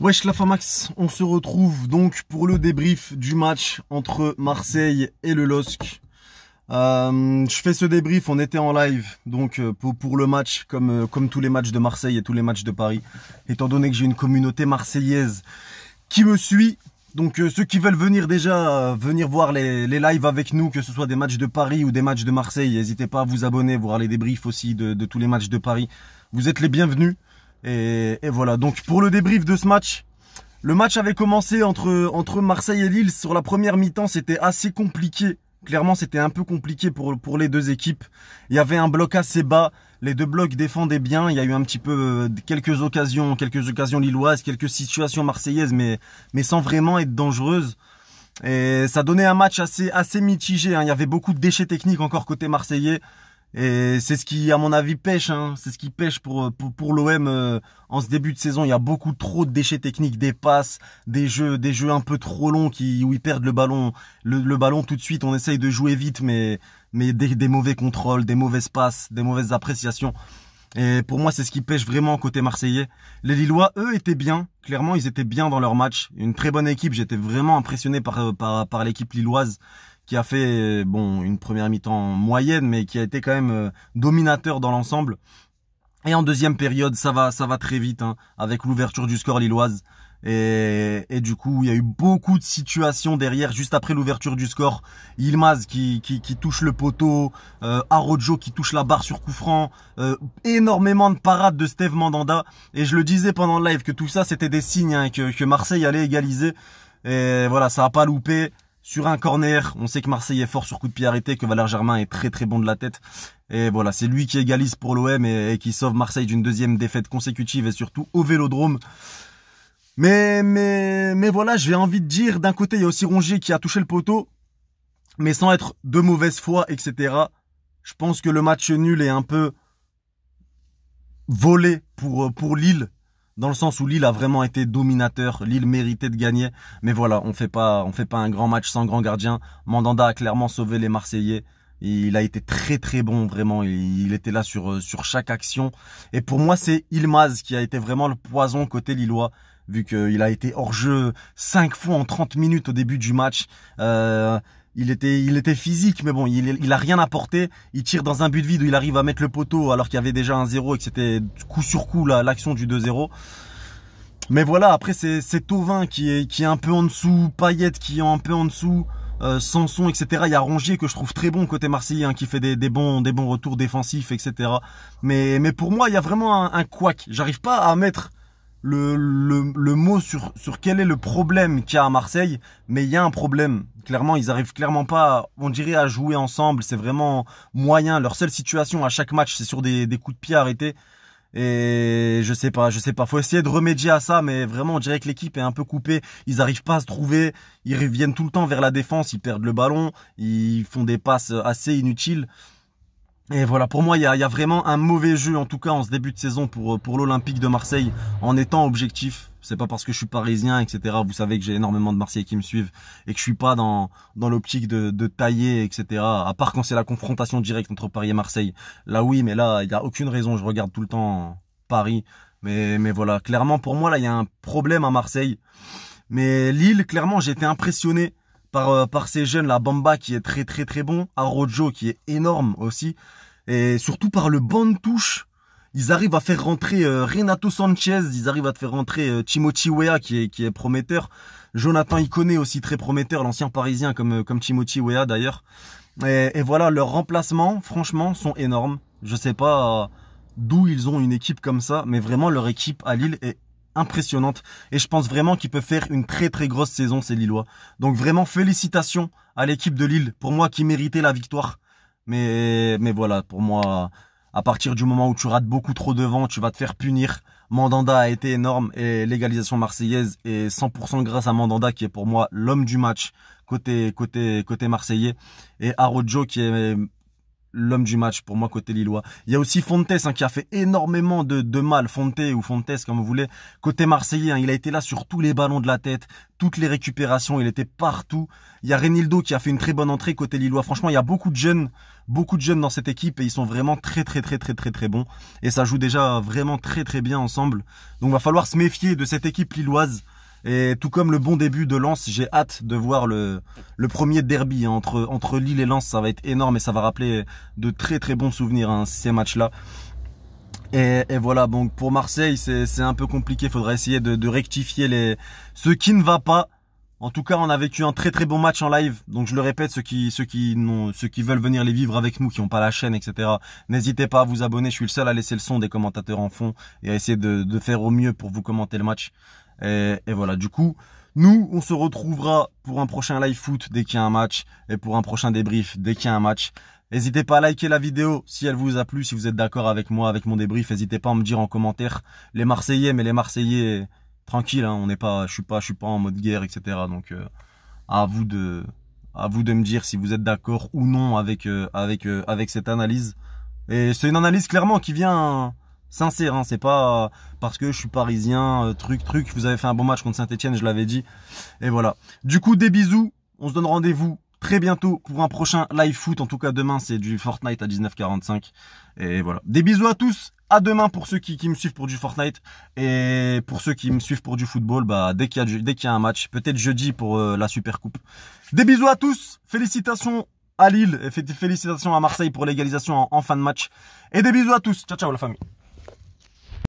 Wesh la Famax, on se retrouve donc pour le débrief du match entre Marseille et le LOSC. Euh, je fais ce débrief, on était en live donc euh, pour, le match comme, euh, comme tous les matchs de Marseille et tous les matchs de Paris. Étant donné que j'ai une communauté marseillaise qui me suit, donc ceux qui veulent venir déjà, venir voir les, les, lives avec nous, que ce soit des matchs de Paris ou des matchs de Marseille, n'hésitez pas à vous abonner, voir les débriefs aussi de, tous les matchs de Paris. Vous êtes les bienvenus. Et, voilà, donc pour le débrief de ce match, le match avait commencé entre, entre Marseille et Lille. Sur la première mi-temps, c'était assez compliqué. Clairement, c'était un peu compliqué pour, pour les deux équipes. Il y avait un bloc assez bas. Les deux blocs défendaient bien. Il y a eu un petit peu euh, quelques occasions, quelques occasions lilloises, quelques situations marseillaises, mais, mais sans vraiment être dangereuses. Et ça donnait un match assez, assez mitigé. Hein. Il y avait beaucoup de déchets techniques encore côté marseillais. Et c'est ce qui, à mon avis, pêche. Hein. C'est ce qui pêche pour, euh, pour, pour l'OM euh, en ce début de saison. Il y a beaucoup trop de déchets techniques, des passes, des jeux, des jeux un peu trop longs qui, où ils perdent le ballon. Le, ballon tout de suite, on essaye de jouer vite, mais, mais des, mauvais contrôles, des mauvaises passes, des mauvaises appréciations. Et pour moi, c'est ce qui pêche vraiment côté marseillais. Les Lillois, eux, étaient bien. Clairement, ils étaient bien dans leur match. Une très bonne équipe. J'étais vraiment impressionné par, euh, par, par l'équipe lilloise qui a fait bon une première mi-temps moyenne, mais qui a été quand même euh, dominateur dans l'ensemble. Et en deuxième période, ça va, ça va très vite, hein, avec l'ouverture du score lilloise. Et, et, du coup, il y a eu beaucoup de situations derrière, juste après l'ouverture du score. Ilmaz qui, qui, qui touche le poteau, euh, Arojo qui touche la barre sur coup euh, énormément de parades de Steve Mandanda. Et je le disais pendant le live que tout ça, c'était des signes hein, que, que Marseille allait égaliser. Et voilà, ça a pas loupé sur un corner. On sait que Marseille est fort sur coup de pied arrêté, que Valère Germain est très très bon de la tête. Et voilà, c'est lui qui égalise pour l'OM et, qui sauve Marseille d'une deuxième défaite consécutive et surtout au Vélodrome. Mais mais mais voilà, j'ai envie de dire d'un côté il y a aussi Rongier qui a touché le poteau, mais sans être de mauvaise foi, etc. Je pense que le match nul est un peu volé pour pour Lille dans le sens où Lille a vraiment été dominateur, Lille méritait de gagner, mais voilà, on fait pas, on fait pas un grand match sans grand gardien. Mandanda a clairement sauvé les Marseillais. Il a été très très bon vraiment. Il était là sur euh, sur chaque action. Et pour moi, c'est Ilmaz qui a été vraiment le poison côté lillois vu qu'il a été hors jeu cinq fois en 30 minutes au début du match. Euh, il était, il était physique, mais bon, il, il a rien apporté. Il tire dans un but vide où il arrive à mettre le poteau alors qu'il y avait déjà un 0 et que c'était coup sur coup l'action du 2-0. Mais voilà, après c'est Tovin qui est, qui est un peu en dessous, Payet qui est un peu en dessous, euh, Sanson, etc. Il y a Rongier que je trouve très bon côté marseillais, hein, qui fait des, bons, des bons retours défensifs, etc. Mais, mais pour moi, il y a vraiment un, un J'arrive pas à mettre le, mot sur, sur quel est le problème qu'il y a à Marseille, mais il y a un problème. Clairement, ils arrivent clairement pas, on dirait, à jouer ensemble. C'est vraiment moyen. Leur seule situation à chaque match, c'est sur des, coups de pied arrêtés. Et je sais pas, je sais pas. Faut essayer de remédier à ça, mais vraiment, on dirait que l'équipe est un peu coupée. Ils arrivent pas à se trouver. Ils reviennent tout le temps vers la défense. Ils perdent le ballon. Ils font des passes assez inutiles. Et voilà, pour moi, il y, a, vraiment un mauvais jeu, en tout cas en ce début de saison pour, euh, pour l'Olympique de Marseille, en étant objectif. C'est pas parce que je suis parisien, etc. Vous savez que j'ai énormément de Marseillais qui me suivent et que je suis pas dans, dans l'optique de, tailler, etc. À part quand c'est la confrontation directe entre Paris et Marseille. Là oui, mais là, il n'y a aucune raison. Je regarde tout le temps Paris. Mais, mais voilà, clairement, pour moi, là, il y a un problème à Marseille. Mais Lille, clairement, j'ai été impressionné euh, par, ces jeunes, la Bamba qui est très très très bon, Arojo qui est énorme aussi, et surtout par le bon de touche. Ils arrivent à faire rentrer euh, Renato Sanchez, ils arrivent à te faire rentrer euh, Timothy qui est, qui est prometteur, Jonathan Iconé aussi très prometteur, l'ancien parisien comme, euh, comme Timothy d'ailleurs. Et, et, voilà, leurs remplacements, franchement, sont énormes. Je sais pas d'où ils ont une équipe comme ça, mais vraiment leur équipe à Lille est impressionnante. Et je pense vraiment Qu'il peut faire une très très grosse saison, ces Lillois. Donc vraiment félicitations à l'équipe de Lille, pour moi qui méritait la victoire. Mais, mais voilà, pour moi, à partir du moment où tu rates beaucoup trop devant, tu vas te faire punir. Mandanda a été énorme et l'égalisation marseillaise est 100% grâce à Mandanda qui est pour moi l'homme du match côté côté côté marseillais et Arojo qui est l'homme du match pour moi côté Lillois. Il y a aussi Fontes hein, qui a fait énormément de, de, mal, Fontes ou Fontes comme vous voulez. Côté Marseillais, hein, il a été là sur tous les ballons de la tête, toutes les récupérations, il était partout. Il y a Renildo qui a fait une très bonne entrée côté Lillois. Franchement, il y a beaucoup de jeunes, beaucoup de jeunes dans cette équipe et ils sont vraiment très très très très très très bons. Et ça joue déjà vraiment très très bien ensemble. Donc va falloir se méfier de cette équipe lilloise et tout comme le bon début de Lens, j'ai hâte de voir le, le premier derby hein. entre, entre Lille et Lens. Ça va être énorme et ça va rappeler de très très bons souvenirs hein, ces matchs-là. Et, voilà, donc pour Marseille, c'est un peu compliqué. Il faudra essayer de, rectifier les ce qui ne va pas. En tout cas, on a vécu un très très bon match en live. Donc je le répète, ceux qui ceux qui ceux qui veulent venir les vivre avec nous, qui n'ont pas la chaîne, etc. N'hésitez pas à vous abonner. Je suis le seul à laisser le son des commentateurs en fond et à essayer de faire au mieux pour vous commenter le match. Et, voilà, du coup, nous, on se retrouvera pour un prochain live foot dès qu'il y a un match et pour un prochain débrief dès qu'il y a un match. N'hésitez pas à liker la vidéo si elle vous a plu, si vous êtes d'accord avec moi, avec mon débrief. N'hésitez pas à me dire en commentaire les Marseillais, mais les Marseillais, tranquille, hein. on n'est pas, je suis pas, je suis pas en mode guerre, etc. Donc, euh, à vous de, à vous de me dire si vous êtes d'accord ou non avec, euh, avec, euh, avec cette analyse. Et c'est une analyse clairement qui vient sincère, hein, c'est pas euh, parce que je suis parisien, euh, truc, truc, vous avez fait un bon match contre Saint-Etienne, je l'avais dit, et voilà. Du coup, des bisous, on se donne rendez-vous très bientôt pour un prochain live foot, en tout cas demain c'est du Fortnite à 19h45, et voilà. Des bisous à tous, à demain pour ceux qui, me suivent pour du Fortnite, et pour ceux qui me suivent pour du football, bah, dès qu'il y, qu'il y, a un match, peut-être jeudi pour euh, la Super Coupe. Des bisous à tous, félicitations à Lille et félicitations à Marseille pour l'égalisation en fin de match. Et des bisous à tous. Ciao, ciao la famille.